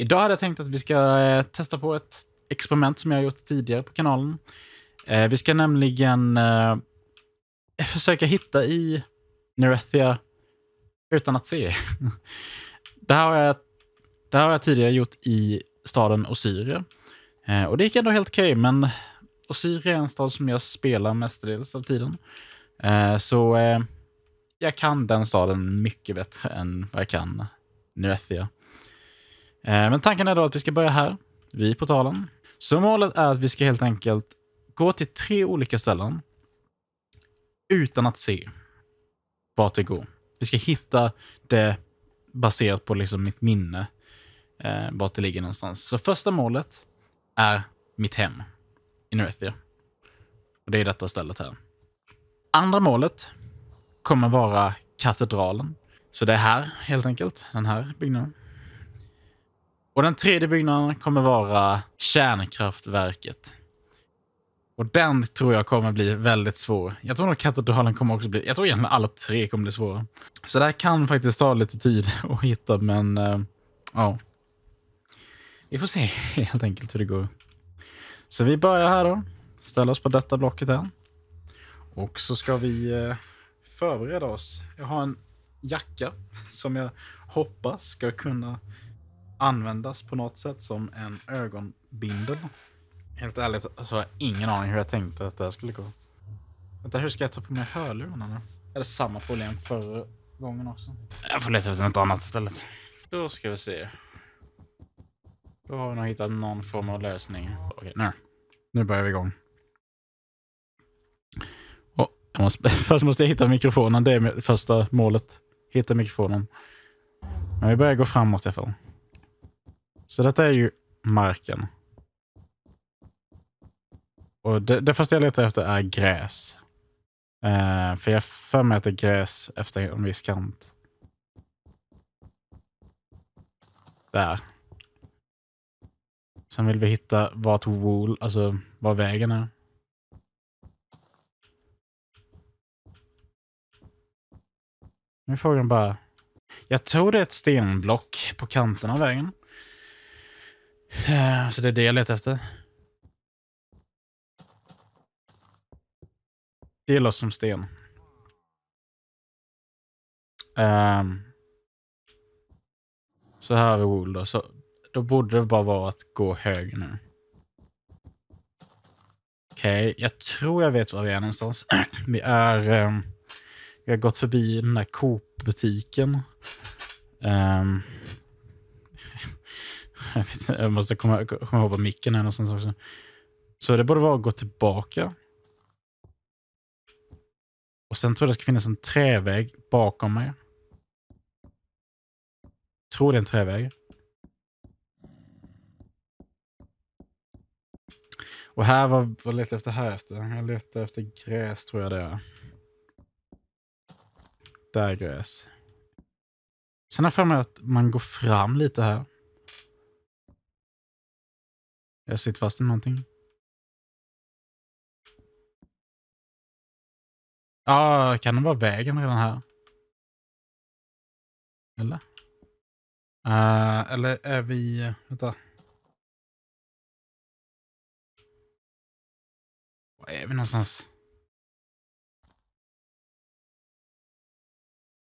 Idag hade jag tänkt att vi ska eh, testa på ett experiment som jag har gjort tidigare på kanalen. Eh, vi ska nämligen eh, försöka hitta i Nerethia utan att se. det, här har jag, det här har jag tidigare gjort i staden Osirien. och det gick ändå helt okej, okay, men Osirien är en stad som jag spelar mestadels av tiden. så jag kan den staden mycket bättre än vad jag kan Nerethia. Eh, men tanken är då att vi ska börja här, vid portalen. Så målet är att vi ska helt enkelt gå till tre olika ställen utan att se vart det går. Vi ska hitta det baserat på liksom mitt minne, eh, vart det ligger någonstans. Så första målet är mitt hem i Norethia. Och det är detta stället här. Andra målet kommer vara katedralen. Så det är här, helt enkelt. Den här byggnaden. Och den tredje byggnaden kommer vara kärnkraftverket. Och den tror jag kommer bli väldigt svår. Jag tror nog katedralen kommer också bli... Jag tror egentligen alla tre kommer bli svåra. Så det här kan faktiskt ta lite tid att hitta, men uh, ja. Vi får se helt enkelt hur det går. Så vi börjar här då. Ställer oss på detta blocket här. Och så ska vi eh, förbereda oss. Jag har en jacka som jag hoppas ska kunna användas på något sätt som en ögonbindel. Helt ärligt så har jag ingen aning hur jag tänkte att det här skulle gå. Vänta, hur ska jag ta på mig hörlurarna nu? Är det samma problem förra gången också. Jag får leta efter något annat istället. Då ska vi se. Då har vi nog hittat någon form av lösning. Okej, nu. Nu börjar vi igång. Oh, måste, först måste jag hitta mikrofonen. Det är första målet. Hitta mikrofonen. Men vi börjar gå framåt i alla fall. Så detta är ju marken. Och det, det första jag letar efter är gräs. Eh, för jag för mig att det är gräs efter en viss kant. Där. Sen vill vi hitta vart wool, alltså var vägen är. Nu är frågan bara... Jag tror det är ett stenblock på kanten av vägen. Eh, så det är det jag letar efter. Det Delar som sten. Um, så här är Wool då. Så, då borde det bara vara att gå höger nu. Okej, okay, jag tror jag vet var vi är någonstans. vi är... Um, vi har gått förbi den där Coop-butiken. Um, Jag, måste komma, komma ihåg var micken är någonstans också. Så det borde vara att gå tillbaka. Och sen tror jag det ska finnas en träväg bakom mig. Jag tror det är en träväg. Och här var, vad letade efter här efter? Jag letar efter gräs tror jag det är. Där är gräs. Sen har jag för mig att man går fram lite här. Jag sitter fast i någonting. Ja, ah, kan det vara vägen redan här? Eller? Uh, eller är vi... Vänta. Var är vi någonstans?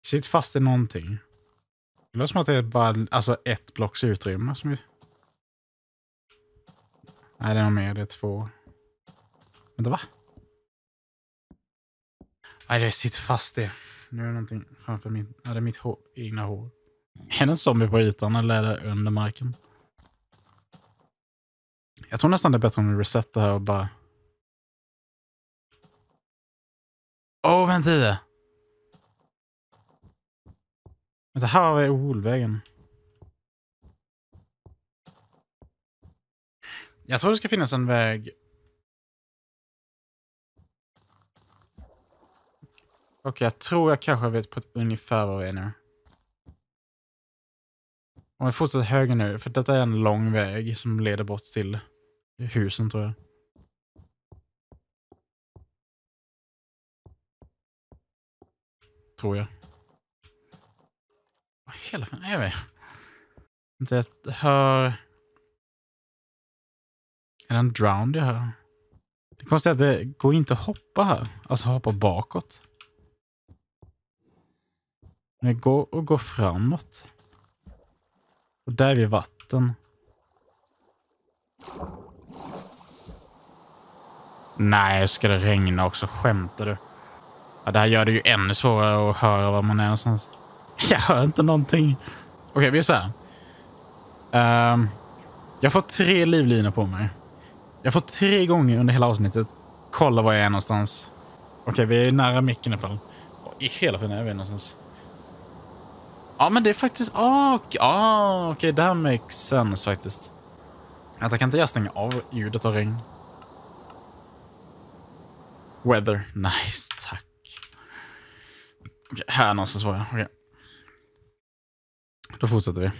Sitt fast i någonting. Det låter som att det är bara alltså ett blocks utrymme som vi... Nej, det är nog mer. Det är två. Vänta, va? Nej, det sitter fast det. Nu är det någonting framför min... Ja, det är mitt hår, egna hår. Är det en zombie på ytan eller är det under marken? Jag tror nästan det är bättre om vi resetar här och bara... Åh, oh, vänta i det! Vänta, här har vi Olvägen. Jag tror det ska finnas en väg... Okej, okay, jag tror jag kanske vet på ett ungefär var vi är nu. Om vi fortsätter höger nu, för detta är en lång väg som leder bort till husen tror jag. Tror jag. Vad hela fan är vi? Jag hör är den drowned jag hör? Det är att det går inte att hoppa här. Alltså hoppa bakåt. Men det går att gå framåt. Och där är vi vatten. Nej, ska det regna också? Skämtar du? Ja, det här gör det ju ännu svårare att höra var man är någonstans. Jag hör inte någonting. Okej, vi gör så här. Uh, jag får tre livlinor på mig tre gånger under hela avsnittet. Kolla var jag är någonstans. Okej, okay, vi är nära micken i alla fall. I hela friden, är vi någonstans. Ja, men det är faktiskt... Ah, okej, ah, okay, det här makes sense faktiskt. Vänta, kan inte jag stänga av ljudet av regn? Weather. Nice, tack. Okay, här någonstans var jag. Okay. Då fortsätter vi.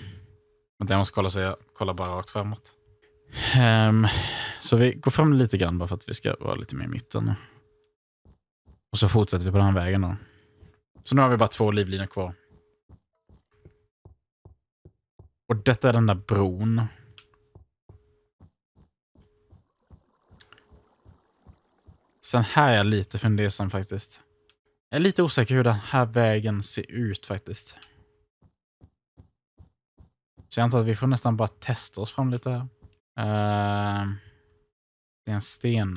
Vänta, jag måste kolla så jag kollar bara rakt framåt. Um, så vi går fram lite grann bara för att vi ska vara lite mer i mitten. Och så fortsätter vi på den här vägen då. Så nu har vi bara två livlinor kvar. Och detta är den där bron. Sen här är jag lite fundersam faktiskt. Jag är lite osäker hur den här vägen ser ut faktiskt. Så jag antar att vi får nästan bara testa oss fram lite här. Uh... Det är en sten.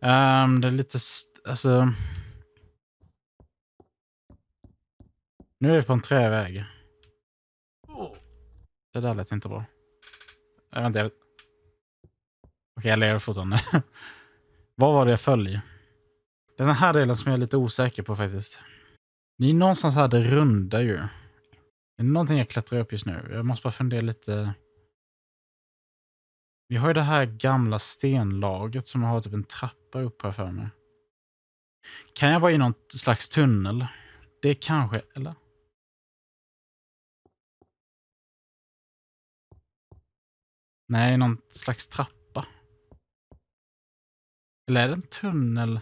Um, det är lite... Alltså... Nu är vi på en träväg. Det där lät inte bra. Äh, vänta, jag... Okej, jag lever fortfarande. Vad var det jag föll i? Det är den här delen som jag är lite osäker på faktiskt. Ni är någonstans här det runda ju. Det är någonting jag klättrar upp just nu. Jag måste bara fundera lite. Vi har ju det här gamla stenlagret som har typ en trappa upp här för mig. Kan jag vara i någon slags tunnel? Det kanske, eller? Nej, någon slags trappa. Eller är det en tunnel?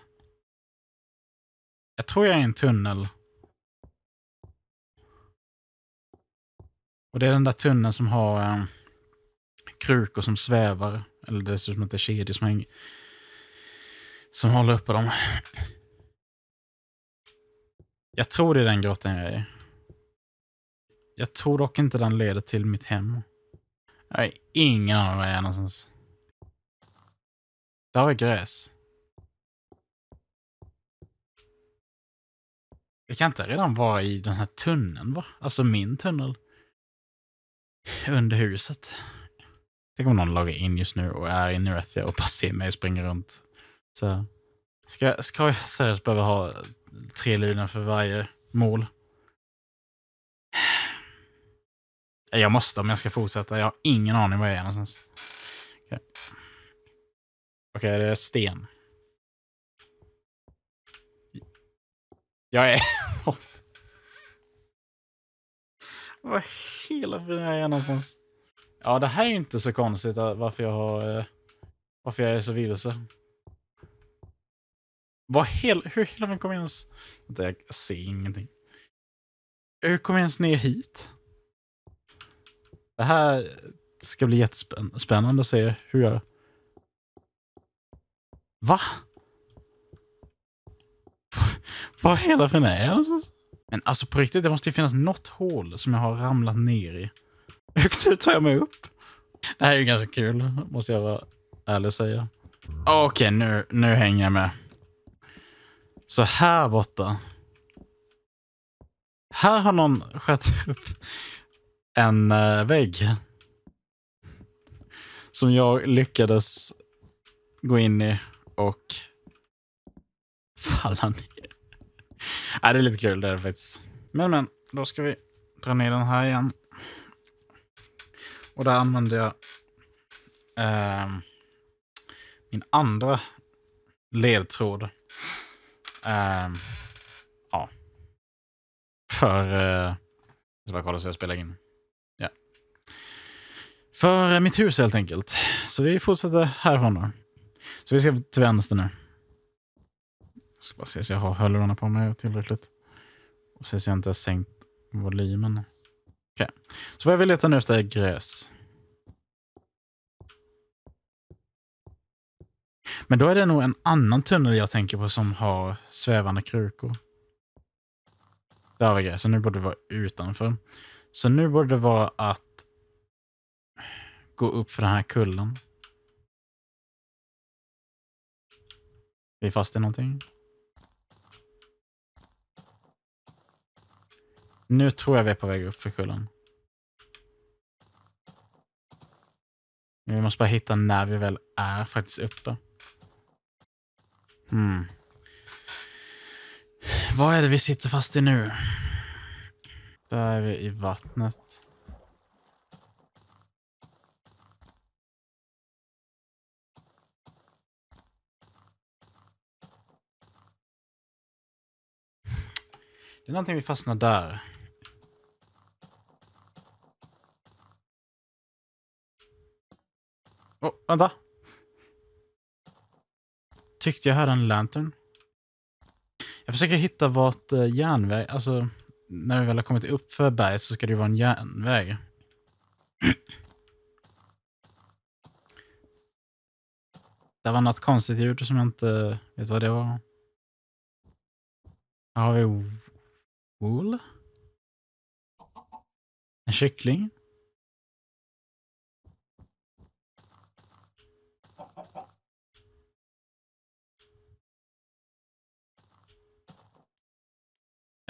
Jag tror jag är i en tunnel. Och det är den där tunneln som har eh, krukor som svävar. Eller dessutom ser ut att det är kedjor som hänger. Som håller uppe dem. Jag tror det är den grottan jag är i. Jag tror dock inte den leder till mitt hem. Jag har ingen aning var jag är någonstans. Där är gräs. Vi kan inte redan vara i den här tunneln va? Alltså min tunnel under huset. Tänk om någon loggar in just nu och är i Nerethia och bara ser mig springa runt. Så Ska, ska jag seriöst behöva ha tre lunar för varje mål? Jag måste om jag ska fortsätta. Jag har ingen aning var jag är någonstans. Okej, okay. okay, det är sten. Jag är... Vad hela friden är jag någonstans? Ja, det här är inte så konstigt eh, varför jag har... Eh, varför jag är så vilse. Vad hel... Hur hela friden kom jag ens... Vänta, jag ser ingenting. Hur kommer jag ens ner hit? Det här ska bli jättespännande att se hur jag... Va? Vad hela friden är jag någonstans? Men alltså på riktigt, det måste ju finnas något hål som jag har ramlat ner i. Hur tar jag mig upp? Det här är ju ganska kul, måste jag vara ärlig och säga. Okej, okay, nu, nu hänger jag med. Så här borta. Här har någon skött upp en eh, vägg. Som jag lyckades gå in i och falla ner ja, det är lite kul det är faktiskt. Men men, då ska vi dra ner den här igen. Och där använder jag eh, min andra ledtråd. Eh, ja. För... Eh, jag ska bara kolla så jag spelar in. Ja. För mitt hus helt enkelt. Så vi fortsätter härifrån då. Så vi ska till vänster nu. Jag ska bara se så jag har hörlurarna på mig tillräckligt. Och se så jag inte har sänkt volymen. Okej. Okay. Så vad jag vill leta nu efter är gräs. Men då är det nog en annan tunnel jag tänker på som har svävande krukor. Där var gräset. Nu borde det vara utanför. Så nu borde det vara att gå upp för den här kullen. Vi Är fast i någonting? Nu tror jag vi är på väg upp för kullen. Vi måste bara hitta när vi väl är faktiskt uppe. Hmm. Vad är det vi sitter fast i nu? Där är vi i vattnet. Det är någonting vi fastnar där. Oh, vänta. Tyckte jag hörde en lantern. Jag försöker hitta vart eh, järnväg... Alltså, när vi väl har kommit upp för berget så ska det ju vara en järnväg. Det var något konstigt ljud som jag inte vet vad det var. Här har vi wool. En kyckling.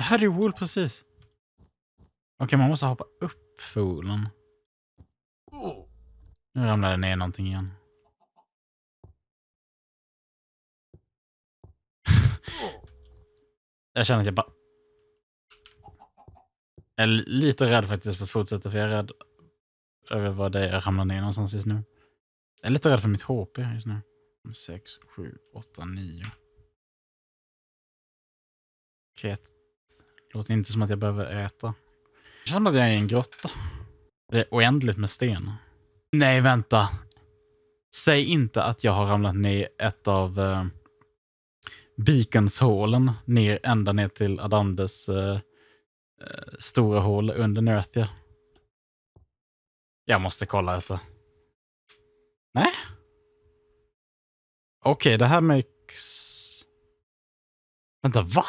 Harry Wool, precis. Okej, okay, man måste hoppa upp för Woolen. Nu ramlade det ner någonting igen. jag känner att jag bara... Jag är lite rädd faktiskt för att fortsätta, för jag är rädd över vad det är jag ramlar ner någonstans just nu. Jag är lite rädd för mitt HP just nu. 6, 7, 8, 9. Okej, låter inte som att jag behöver äta. Det känns som att jag är i en grotta. Det är oändligt med sten. Nej, vänta. Säg inte att jag har ramlat ner ett av eh, Beaconshålen ner ända ner till Adandes eh, eh, stora hål under Nerthia. Jag måste kolla detta. Nej. Okej, okay, det här makes... Vänta, va?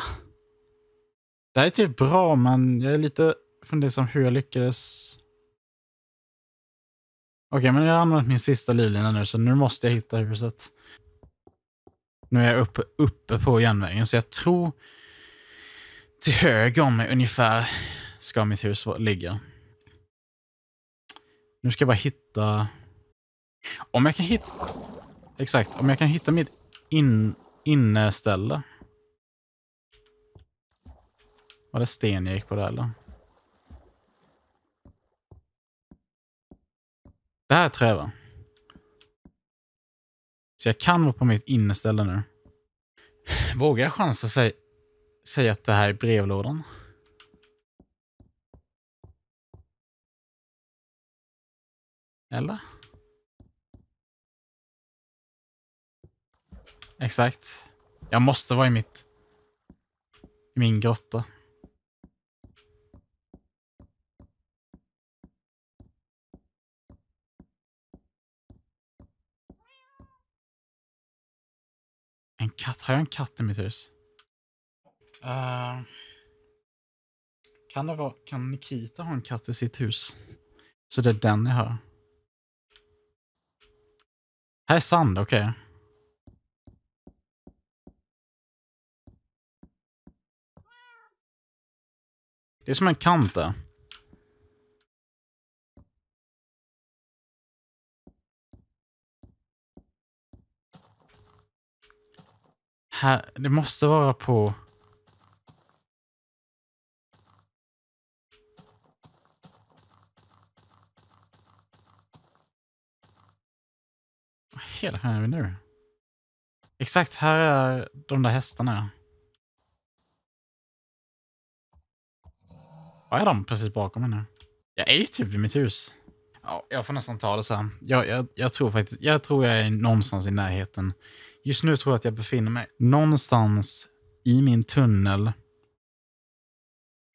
Det här är typ bra, men jag är lite fundersam hur jag lyckades. Okej, men jag har använt min sista livlina nu, så nu måste jag hitta huset. Nu är jag uppe, uppe på järnvägen, så jag tror till höger om mig ungefär ska mitt hus ligga. Nu ska jag bara hitta... Om jag kan hitta... Exakt, om jag kan hitta mitt in, inneställe. Var det sten jag gick på där eller? Det här är trä va? Så jag kan vara på mitt inneställe nu. Vågar jag chansa sig säga att det här är brevlådan? Eller? Exakt. Jag måste vara i mitt... I min grotta. katt? Har jag en katt i mitt hus? Uh, kan, det vara, kan Nikita ha en katt i sitt hus? Så det är den jag hör. Här är sand, okej. Okay. Det är som en kant där. Här, det måste vara på... Vad hela fan är vi nu? Exakt, här är de där hästarna. Vad är de precis bakom mig nu? Jag är ju typ vid mitt hus. Ja, jag får nästan ta det så här. Jag, jag, jag tror faktiskt, jag tror jag är någonstans i närheten. Just nu tror jag att jag befinner mig någonstans i min tunnel.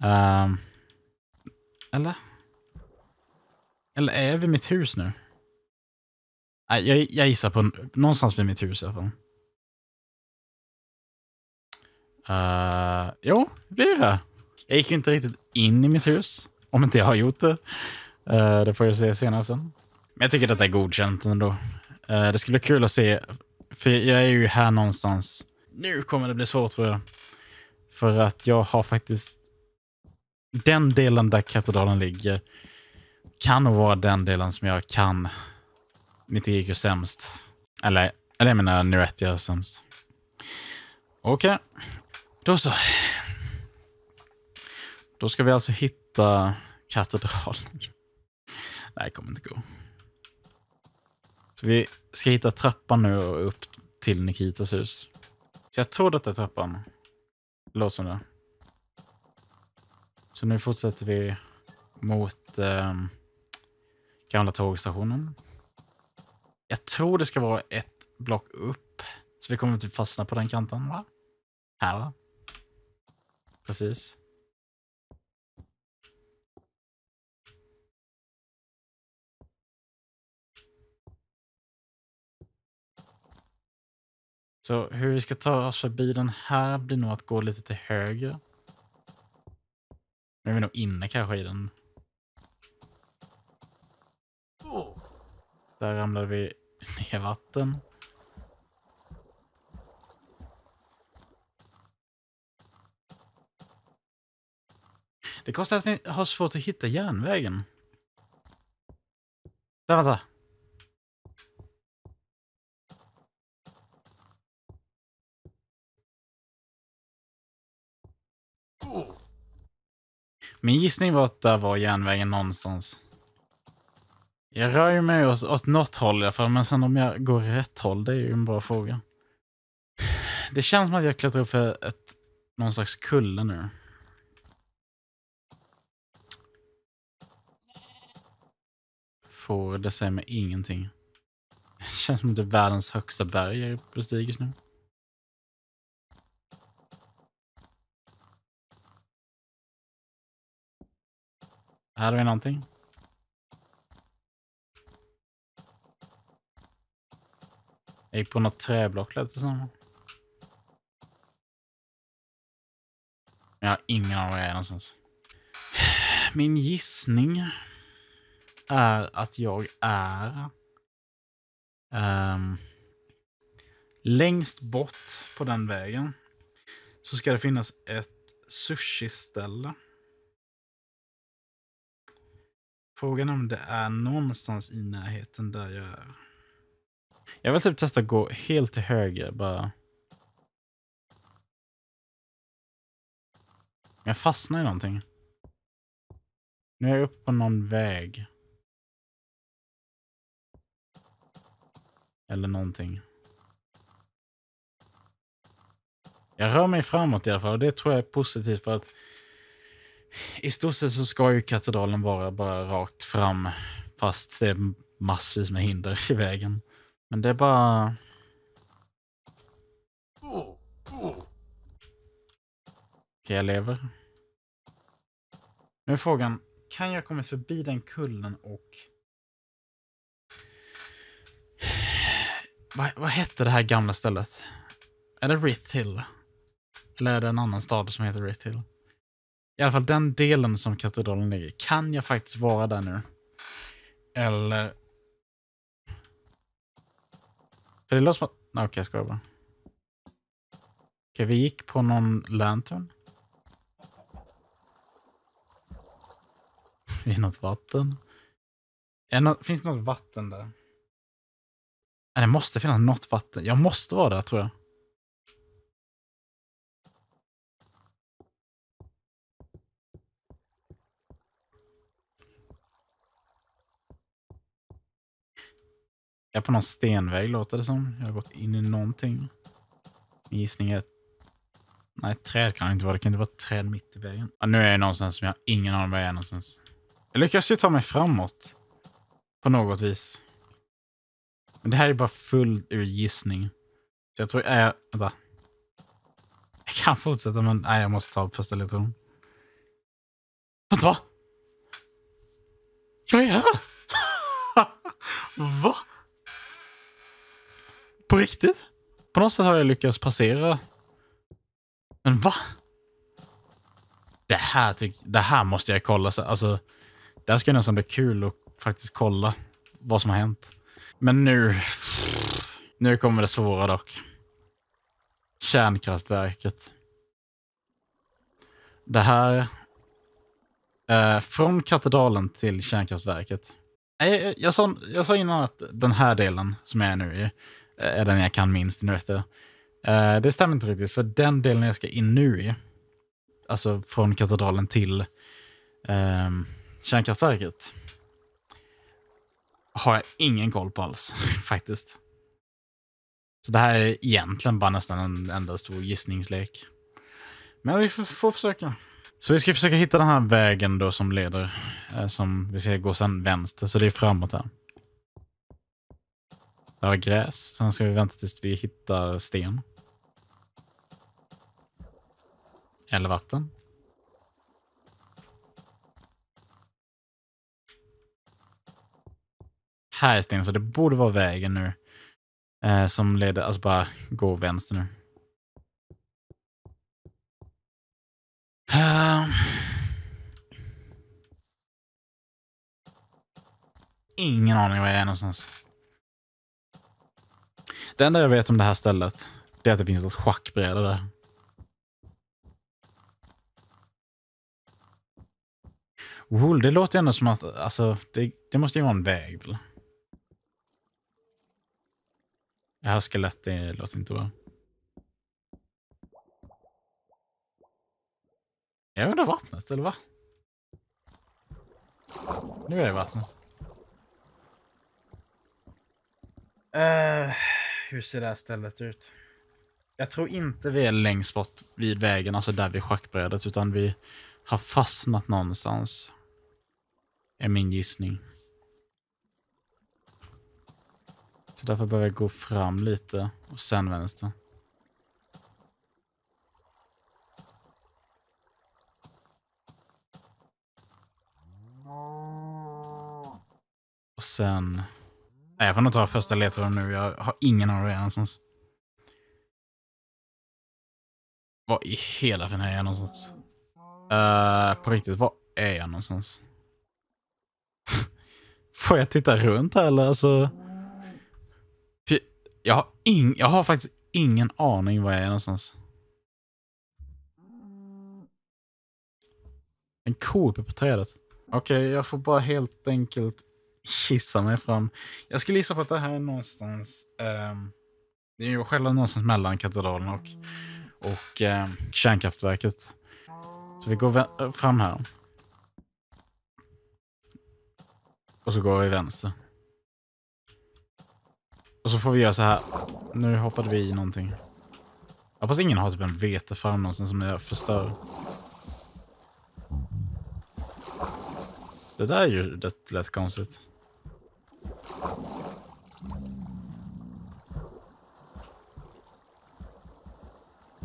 Uh, eller? Eller är jag vid mitt hus nu? Nej, jag, jag gissar på någonstans vid mitt hus i alla fall. Uh, jo, det är det. Jag gick inte riktigt in i mitt hus. Om inte jag har gjort det. Uh, det får jag se senare sen. Men jag tycker detta är godkänt ändå. Uh, det skulle bli kul att se för jag är ju här någonstans. Nu kommer det bli svårt tror jag. För att jag har faktiskt... Den delen där katedralen ligger kan nog vara den delen som jag kan 90 sämst. Eller, eller jag menar Nuretia sämst. Okej, okay. då så. Då ska vi alltså hitta katedralen. Nej, Det kommer inte gå vi ska hitta trappan nu upp till Nikitas hus. Så jag tror detta är trappan. Låter som det. Så nu fortsätter vi mot eh, gamla tågstationen. Jag tror det ska vara ett block upp. Så vi kommer inte typ fastna på den kanten, va? Här, va? Precis. Så hur vi ska ta oss förbi den här blir nog att gå lite till höger. Nu är vi nog inne kanske i den. Där ramlade vi ner vatten. Det kostar att vi har svårt att hitta järnvägen. Där, vänta. Min gissning var att där var järnvägen någonstans. Jag rör mig åt, åt något håll i alla fall, men sen om jag går rätt håll, det är ju en bra fråga. Det känns som att jag klättrar upp för ett, någon slags kulle nu. Får det säga mig ingenting. Det känns som att det är världens högsta berg jag bestiger nu. Här har vi någonting. Jag gick på något träblock lät det som. Jag har ingen aning var jag är någonstans. Min gissning är att jag är um, längst bort på den vägen så ska det finnas ett sushi-ställe. Frågan om det är någonstans i närheten där jag är. Jag vill typ testa att gå helt till höger bara. Jag fastnar i någonting. Nu är jag uppe på någon väg. Eller någonting. Jag rör mig framåt i alla fall och det tror jag är positivt för att i stort sett så ska ju katedralen vara bara rakt fram, fast det är massvis med hinder i vägen. Men det är bara... Okej, jag lever. Nu är frågan, kan jag komma förbi den kullen och... Vad, vad hette det här gamla stället? Är det Rithill? Eller är det en annan stad som heter Rithill? Hill? I alla fall den delen som katedralen ligger. Kan jag faktiskt vara där nu? Eller... För det låter som att... Nej, okej, jag skojar bara. Okej, vi gick på någon lantern. Vid något vatten. Något... Finns det något vatten där? Nej, det måste finnas något vatten. Jag måste vara där, tror jag. Jag är på någon stenväg låter det som. Jag har gått in i någonting. Min gissning är... Nej, träd kan det inte vara. Det kan inte vara träd mitt i vägen. Ja, nu är jag någonstans som jag har ingen aning om var jag är någonstans. Jag lyckas ju ta mig framåt. På något vis. Men det här är bara full ur gissning. Så jag tror... Äh, vänta. Jag kan fortsätta, men nej, jag måste ta första ledtråden. Vänta, va? Jag är här! va? På riktigt? På något sätt har jag lyckats passera. Men va? Det här, det här måste jag kolla. Alltså, det här ska nästan bli kul att faktiskt kolla vad som har hänt. Men nu... Nu kommer det svåra dock. Kärnkraftverket. Det här... Eh, från katedralen till kärnkraftverket. Jag, jag, jag, sa, jag sa innan att den här delen som jag är nu i, Eh, är den jag kan minst, nu vet det. Uh, det stämmer inte riktigt, för den delen jag ska in nu i, alltså från katedralen till uh, kärnkraftverket, har jag ingen koll på alls, faktiskt. Så det här är egentligen bara nästan en enda stor gissningslek. Men vi får, får försöka. Så vi ska försöka hitta den här vägen då som leder, eh, som vi ska gå sen vänster, så det är framåt här. Det var gräs. Sen ska vi vänta tills vi hittar sten. Eller vatten. Här är sten, så det borde vara vägen nu. Eh, som leder, alltså bara gå vänster nu. Uh. Ingen aning var jag är någonstans. Det enda jag vet om det här stället, det är att det finns ett schackbräde där. Wool, det låter ändå som att, alltså, det, det måste ju vara en väg väl? Det här skelett, det låter inte bra. Är jag under vattnet, eller va? Nu är jag i vattnet. Uh hur ser det här stället ut? Jag tror inte vi är längst bort vid vägen, alltså där vid schackbrädet, utan vi har fastnat någonstans. Är min gissning. Så därför behöver jag gå fram lite och sen vänster. Och sen jag får nog ta första ledtråden nu. Jag har ingen aning var jag är någonstans. Vad i hela friden är jag någonstans? Uh, på riktigt, var är jag någonstans? får jag titta runt här eller? Alltså... Jag har, ing, jag har faktiskt ingen aning var jag är någonstans. En ko uppe på trädet. Okej, okay, jag får bara helt enkelt gissa mig fram. Jag skulle gissa på att det här är någonstans... Eh, det är ju själva någonstans mellan katedralen och, och eh, kärnkraftverket. Så vi går fram här. Och så går vi vänster. Och så får vi göra så här. Nu hoppade vi i någonting. Jag hoppas ingen har typ en vetefarm någonstans som jag förstör. Det där är ju konstigt.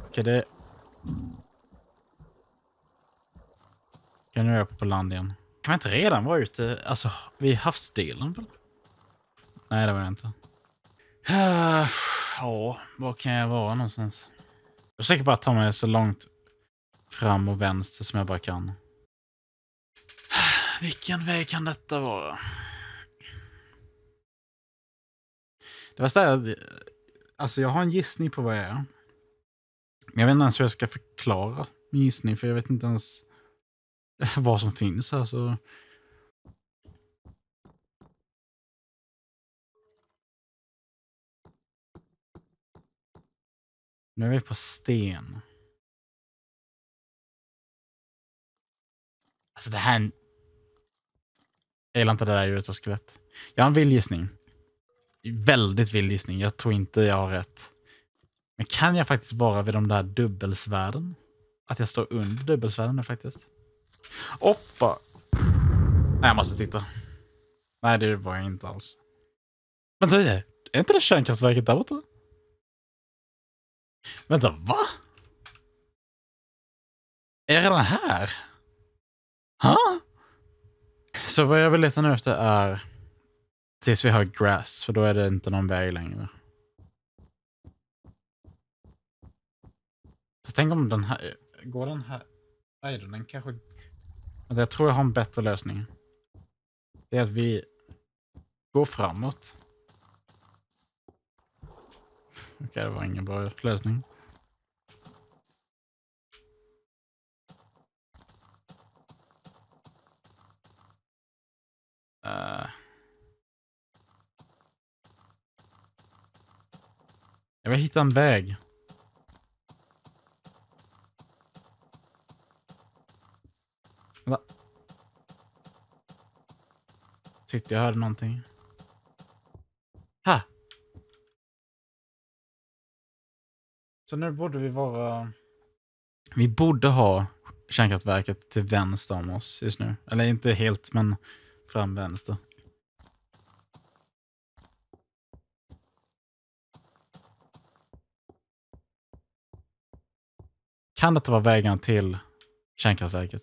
Okej, det... Okej, nu är jag på land igen. Kan vi inte redan vara ute alltså, vid havsdelen? Nej, det var jag inte. Ja, var kan jag vara någonstans? Jag försöker bara ta mig så långt fram och vänster som jag bara kan. Vilken väg kan detta vara? Det var så här, alltså jag har en gissning på vad jag är. Men jag vet inte ens hur jag ska förklara min gissning, för jag vet inte ens vad som finns här. Alltså. Nu är vi på sten. Alltså det här... Jag gillar inte det där djuret av skelett. Jag har en vild gissning väldigt vild gissning. Jag tror inte jag har rätt. Men kan jag faktiskt vara vid de där dubbelsvärden? Att jag står under dubbelsvärden faktiskt. Hoppa! Nej, jag måste titta. Nej, det var jag inte alls. Vänta, är inte det kärnkraftverket där borta? Vänta, va? Är jag redan här? Ha? Så vad jag vill leta nu efter är... Tills vi har grass, för då är det inte någon väg längre. Fast tänk om den här... Går den här... Nej, den kanske... Jag tror jag har en bättre lösning. Det är att vi går framåt. Okej, det var ingen bra lösning. Uh. Jag vill hitta en väg. Vänta. Tyckte jag hörde någonting. Ha! Så nu borde vi vara... Vi borde ha kärnkraftverket till vänster om oss just nu. Eller inte helt, men fram vänster. Kan detta vara vägen till kärnkraftverket?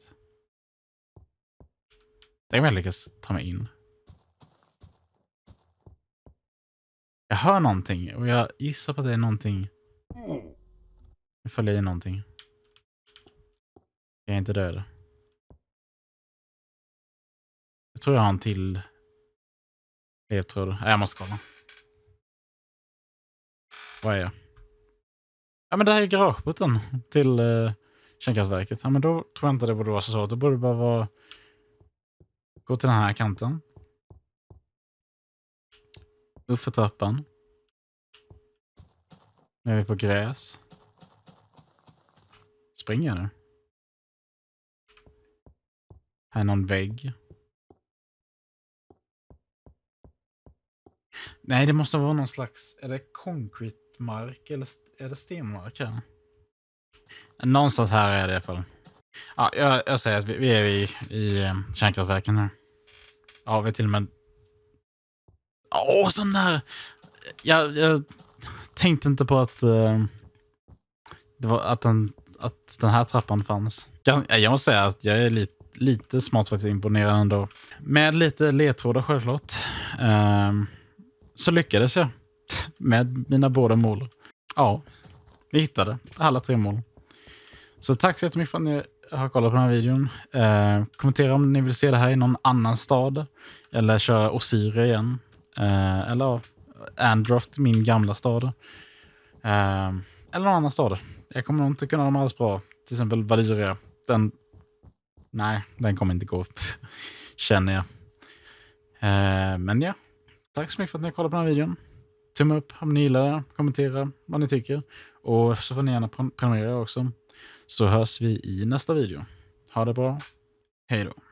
Tänk om jag lyckas ta mig in. Jag hör någonting och jag gissar på att det är någonting. Jag följer i någonting. Jag är inte död. Jag tror jag har en till ledtråd. Jag måste kolla. Vad är jag? ja men det här är garageporten till eh, kärnkraftverket. Ja men då tror jag inte det borde vara så svårt. Då borde det bara vara gå till den här kanten. Upp för trappan. Nu är vi på gräs. Springer jag nu. Här är någon vägg. Nej, det måste vara någon slags... Är det concrete mark eller är det stenmark här? Någonstans här är det i alla fall. Ja, jag, jag säger att vi, vi, är i, i eh, kärnkraftverken nu. Ja, vi är till och med... Åh, sån där... Jag, jag tänkte inte på att... Uh, det var att den, att den här trappan fanns. Jag, jag måste säga att jag är lite, lite smart faktiskt, Imponerad ändå. Med lite ledtrådar självklart. Uh, så lyckades jag med mina båda mål. Ja, vi hittade alla tre mål. Så tack så jättemycket för att ni har kollat på den här videon. Eh, kommentera om ni vill se det här i någon annan stad. Eller köra Osiri igen. Eh, eller Androft, min gamla stad. Eh, eller någon annan stad. Jag kommer nog inte kunna dem alls bra. Till exempel Valyria. Den... Nej, den kommer inte gå. Känner jag. Eh, men ja. Tack så mycket för att ni har kollat på den här videon tumme upp om ni gillar det, kommentera vad ni tycker och så får ni gärna prenumerera också. Så hörs vi i nästa video. Ha det bra. Hej då.